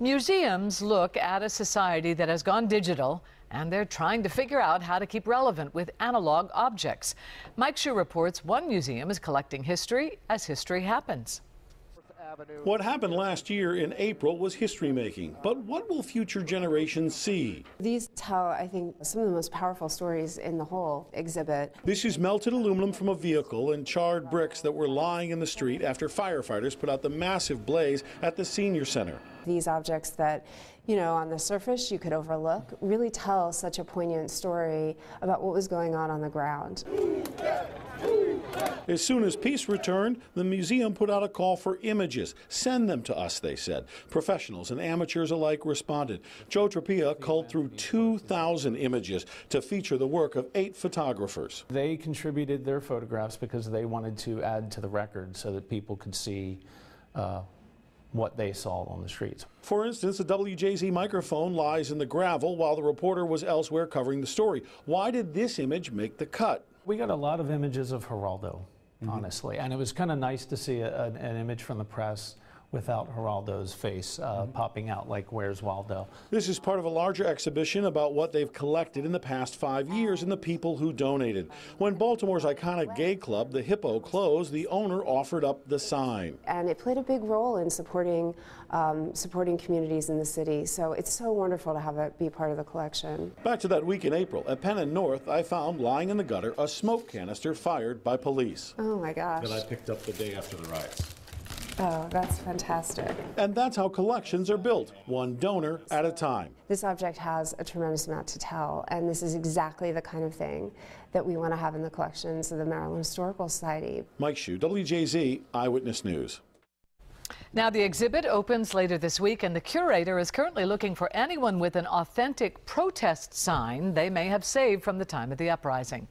Museums look at a society that has gone digital and they're trying to figure out how to keep relevant with analog objects. Mike Shu reports one museum is collecting history as history happens. What happened last year in April was history making, but what will future generations see? These tell, I think, some of the most powerful stories in the whole exhibit. This is melted aluminum from a vehicle and charred bricks that were lying in the street after firefighters put out the massive blaze at the senior center these objects that, you know, on the surface you could overlook, really tell such a poignant story about what was going on on the ground. As soon as peace returned, the museum put out a call for images. Send them to us, they said. Professionals and amateurs alike responded. Joe Trapia culled through 2,000 images to feature the work of eight photographers. They contributed their photographs because they wanted to add to the record so that people could see uh, what they saw on the streets. For instance, the WJZ microphone lies in the gravel while the reporter was elsewhere covering the story. Why did this image make the cut? We got a lot of images of Geraldo, mm -hmm. honestly, and it was kind of nice to see a, an, an image from the press without Geraldo's face uh, mm-hmm. popping out like Where's Waldo. This is part of a larger exhibition about what they've collected in the past five years and the people who donated. When Baltimore's iconic gay club, the Hippo, closed, the owner offered up the sign. And it played a big role in supporting, um, supporting communities in the city, so it's so wonderful to have it be part of the collection. Back to that week in April, at Penn and North, I found lying in the gutter a smoke canister fired by police. Oh my gosh. That I picked up the day after the riots. Oh, that's fantastic. And that's how collections are built, one donor at a time. This object has a tremendous amount to tell, and this is exactly the kind of thing that we want to have in the collections of the Maryland Historical Society. Mike Shue, WJZ Eyewitness News. Now, the exhibit opens later this week, and the curator is currently looking for anyone with an authentic protest sign they may have saved from the time of the uprising.